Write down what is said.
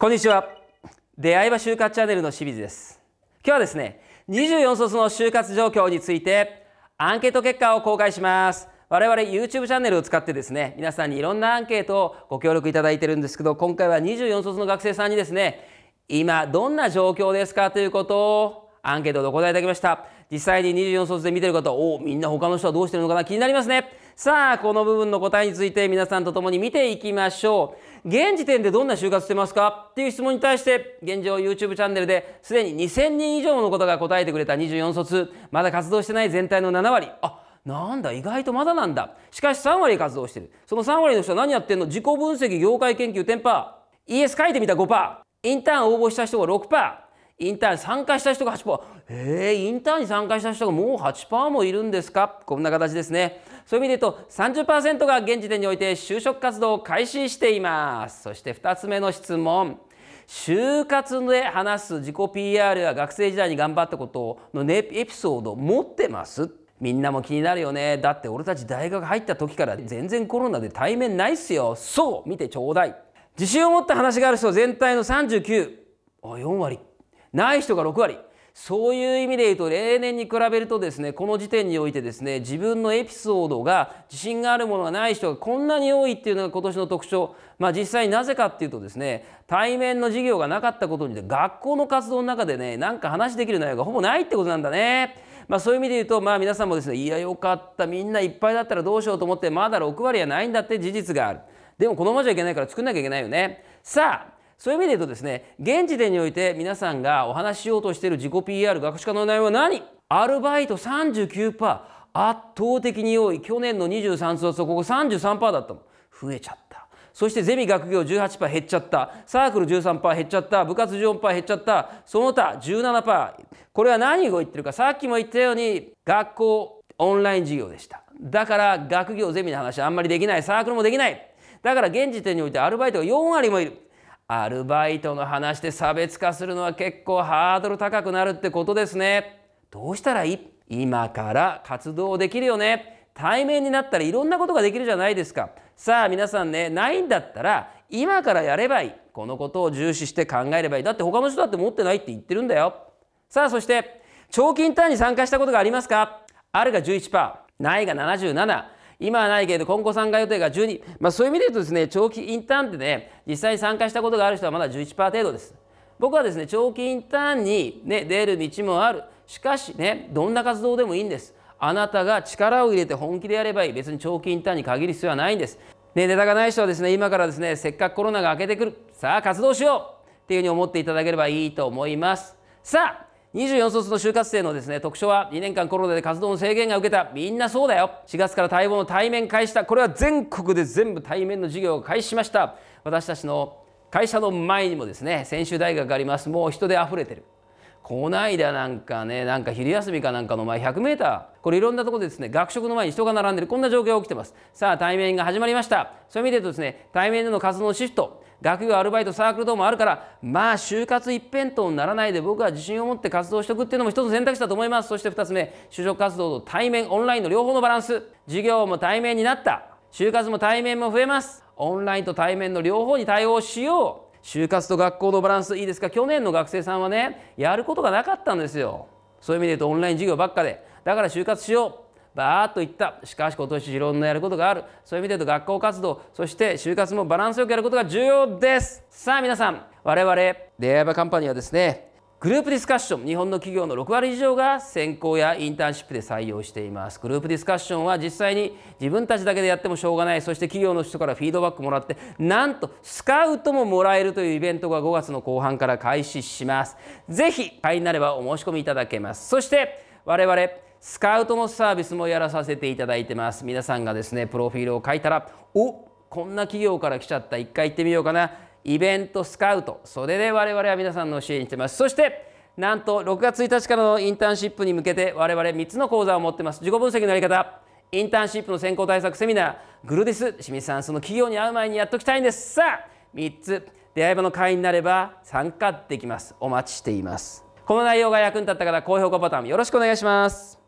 こんにちは出会いは就活チャンネルの清水です今日はですね24卒の就活状況についてアンケート結果を公開します我々 YouTube チャンネルを使ってですね皆さんにいろんなアンケートをご協力いただいてるんですけど今回は24卒の学生さんにですね今どんな状況ですかということをアンケートでお答えいただきました実際に24卒で見てる方おおみんな他の人はどうしてるのかな気になりますねさあこの部分の答えについて皆さんと共に見ていきましょう現時点でどんな就活してますかっていう質問に対して現状 YouTube チャンネルですでに2000人以上の方が答えてくれた24卒まだ活動してない全体の7割あなんだ意外とまだなんだしかし3割活動してるその3割の人は何やってんの自己分析業界研究 10%ES 書いてみた5%インターン応募した人が6%インターン参加した人が8%えー、インターンに参加した人がもう8%もいるんですかこんな形ですねそういう意味で言うと30%が現時点において就職活動を開始していますそして2つ目の質問就活で話す自己 PR や学生時代に頑張ったことのエピソード持ってますみんなも気になるよねだって俺たち大学入った時から全然コロナで対面ないっすよそう見てちょうだい自信を持った話がある人全体の39あ4割ない人が6割そういう意味で言うと例年に比べるとですねこの時点においてですね自分のエピソードが自信があるものがない人がこんなに多いっていうのが今年の特徴まあ実際なぜかっていうとですね対面の授業がなかったことによって学校の活動の中でねなんか話できる内容がほぼないってことなんだね。まあ、そういう意味で言うと、まあ、皆さんもですねいやよかったみんないっぱいだったらどうしようと思ってまだ6割はないんだって事実があるでもこのままじゃいけないから作んなきゃいけないよねさあそういう意味で言うとですね現時点において皆さんがお話ししようとしている自己 PR 学習化の内容は何アルバイト39%圧倒的に多い去年の23卒はここ33%だったの増えちゃったそしてゼミ学業18%減っちゃったサークル13%減っちゃった部活14%減っちゃったその他17%これは何を言ってるかさっきも言ったように学校オンライン授業でしただから学業ゼミの話あんまりできないサークルもできないだから現時点においてアルバイトが4割もいるアルバイトの話で差別化するのは結構ハードル高くなるってことですね。どうしたらいい今から活動できるよね。対面になったらいろんなことができるじゃないですか。さあ皆さんね、ないんだったら今からやればいい。このことを重視して考えればいい。だって他の人だって持ってないって言ってるんだよ。さあそして、長期インターンに参加したことがありますかあるが11%、ないが77。今はないけれど今後参加予定が12、まあ、そういう意味で言うとですね長期インターンってね実際に参加したことがある人はまだ11%程度です僕はですね長期インターンに、ね、出る道もあるしかしねどんな活動でもいいんですあなたが力を入れて本気でやればいい別に長期インターンに限る必要はないんですね、ネタがない人はですね今からですねせっかくコロナが明けてくるさあ活動しようっていうふうに思っていただければいいと思いますさあ24卒の就活生のですね特徴は2年間コロナで活動の制限が受けたみんなそうだよ4月から待望の対面開始したこれは全国で全部対面の授業を開始しました私たちの会社の前にもですね専修大学がありますもう人で溢れてるこないだなんかねなんか昼休みかなんかの前 100m これいろんなところでですね学食の前に人が並んでるこんな状況が起きてますさあ対面が始まりましたそううい意味で言うとですね対面での活動のシフト学業アルバイトサークル等もあるからまあ就活一辺倒にならないで僕は自信を持って活動しておくっていうのも一つ選択肢だと思いますそして2つ目就職活動と対面オンラインの両方のバランス授業も対面になった就活も対面も増えますオンラインと対面の両方に対応しよう就活と学校のバランスいいですか去年の学生さんはねやることがなかったんですよそういう意味で言うとオンライン授業ばっかでだから就活しようバーッと言ったしかし今年いろんなやることがあるそういう意味で言うと学校活動そして就活もバランスよくやることが重要ですさあ皆さん我々出会い場カンパニーはですねグループディスカッション日本の企業の6割以上が選考やインターンシップで採用していますグループディスカッションは実際に自分たちだけでやってもしょうがないそして企業の人からフィードバックもらってなんとスカウトももらえるというイベントが5月の後半から開始しますぜひ会員になればお申し込みいただけますそして我々スカウトのサービスもやらさせていただいてます皆さんがですねプロフィールを書いたらおこんな企業から来ちゃった一回行ってみようかなイベントスカウトそれで我々は皆さんの支援してますそしてなんと6月1日からのインターンシップに向けて我々3つの講座を持ってます自己分析のやり方インターンシップの選考対策セミナーグルディス清水さんその企業に会う前にやっときたいんですさあ3つ出会い場の会員になれば参加できますお待ちしていますこの内容が役に立った方高評価ボタンよろしくお願いします